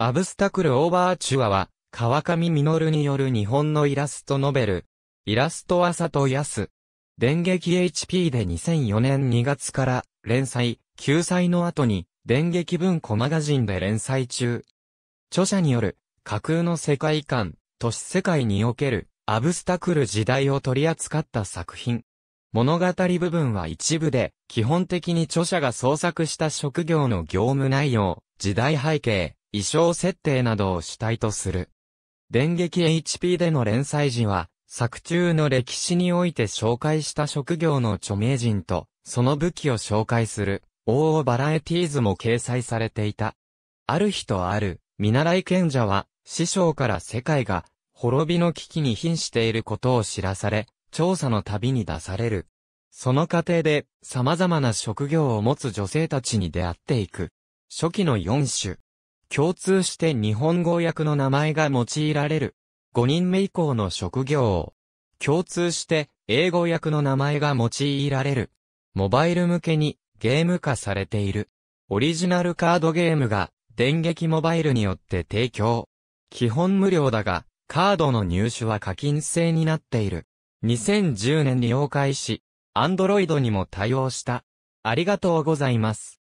アブスタクル・オーバーチュアは、川上実による日本のイラストノベル。イラストは佐藤康。電撃 HP で2004年2月から連載、救済の後に電撃文庫マガジンで連載中。著者による架空の世界観、都市世界におけるアブスタクル時代を取り扱った作品。物語部分は一部で、基本的に著者が創作した職業の業務内容、時代背景、衣装設定などを主体とする。電撃 HP での連載時は、作中の歴史において紹介した職業の著名人と、その武器を紹介する、往々バラエティーズも掲載されていた。ある日とある、見習い賢者は、師匠から世界が、滅びの危機に瀕していることを知らされ、調査の旅に出される。その過程で、様々な職業を持つ女性たちに出会っていく。初期の4種。共通して日本語訳の名前が用いられる。5人目以降の職業。共通して英語訳の名前が用いられる。モバイル向けにゲーム化されている。オリジナルカードゲームが電撃モバイルによって提供。基本無料だが、カードの入手は課金制になっている。2010年に公開し、Android にも対応した。ありがとうございます。